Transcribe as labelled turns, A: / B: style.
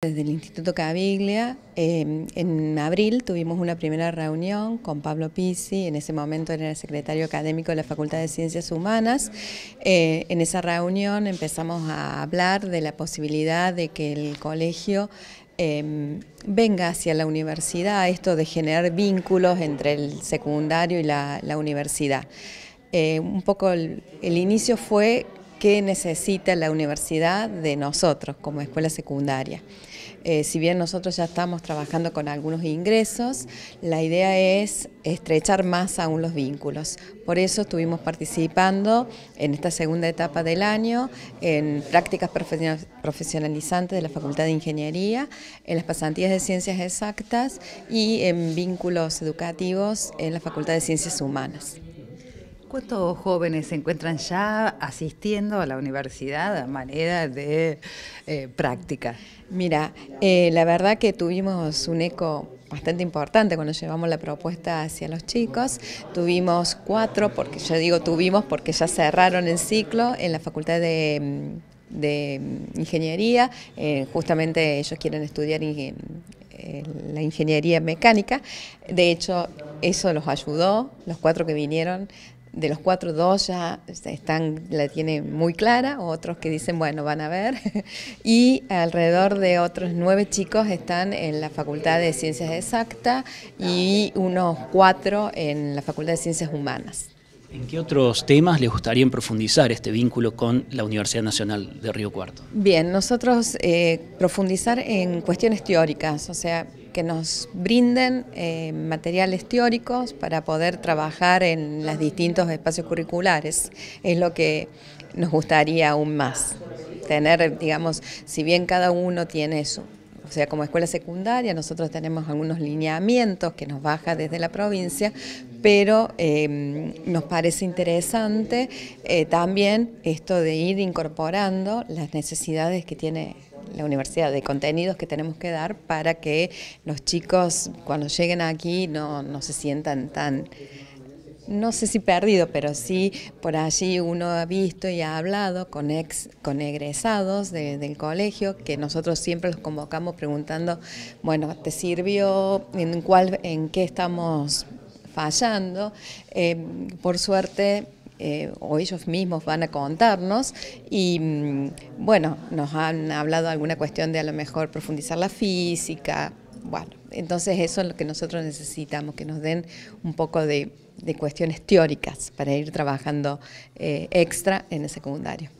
A: Desde el Instituto Caviglia, em, en abril tuvimos una primera reunión con Pablo Pisi, en ese momento era el secretario académico de la Facultad de Ciencias Humanas. Eh, en esa reunión empezamos a hablar de la posibilidad de que el colegio em, venga hacia la universidad, esto de generar vínculos entre el secundario y la, universidad. Eh, un poco el inicio fue qué necesita la universidad de nosotros como escuela secundaria. Eh, si bien nosotros ya estamos trabajando con algunos ingresos, la idea es estrechar más aún los vínculos. Por eso estuvimos participando en esta segunda etapa del año en prácticas profesionalizantes de la Facultad de Ingeniería, en las pasantías de Ciencias Exactas y en vínculos educativos en la Facultad de Ciencias Humanas. ¿Cuántos jóvenes se encuentran ya asistiendo a la universidad a manera de eh, práctica? Mira, eh, la verdad que tuvimos un eco bastante importante cuando llevamos la propuesta hacia los chicos. Tuvimos cuatro, porque yo digo tuvimos porque ya cerraron el ciclo en la Facultad de, mm, mm, Ingeniería. Eh, justamente ellos quieren estudiar la ingeniería mecánica. De hecho, eso los ayudó, los cuatro que vinieron de los cuatro, dos ya este, están, la tienen muy clara, otros que dicen, bueno, van a ver, y alrededor de otros nueve chicos están en la Facultad de Ciencias Exactas y unos cuatro en la Facultad de Ciencias Humanas. ¿En qué otros temas les gustaría profundizar este vínculo con la Universidad Nacional de Río Cuarto? Bien, nosotros eh, profundizar en cuestiones teóricas, o sea, que nos brinden eh, materiales teóricos para poder trabajar en los distintos espacios curriculares, es lo que nos gustaría aún más, tener, digamos, si bien cada uno tiene eso, o sea, como escuela secundaria nosotros tenemos algunos lineamientos que nos baja desde la provincia, pero em, nos parece interesante eh, también esto de ir incorporando las necesidades que tiene la universidad, de contenidos que tenemos que dar para que los chicos cuando lleguen aquí no, se sientan tan no sé si perdido, pero sí por allí uno ha visto y ha hablado con ex, egresados del colegio, que nosotros siempre los convocamos preguntando, bueno, ¿te sirvió? ¿En cuál, en qué estamos fallando. Eh, por suerte, eh, o ellos mismos van a contarnos. Y mm, bueno, nos han hablado alguna cuestión de a lo mejor profundizar la física. Bueno, entonces eso es lo que nosotros necesitamos, que nos den un poco de, cuestiones teóricas para ir trabajando eh, extra en el secundario.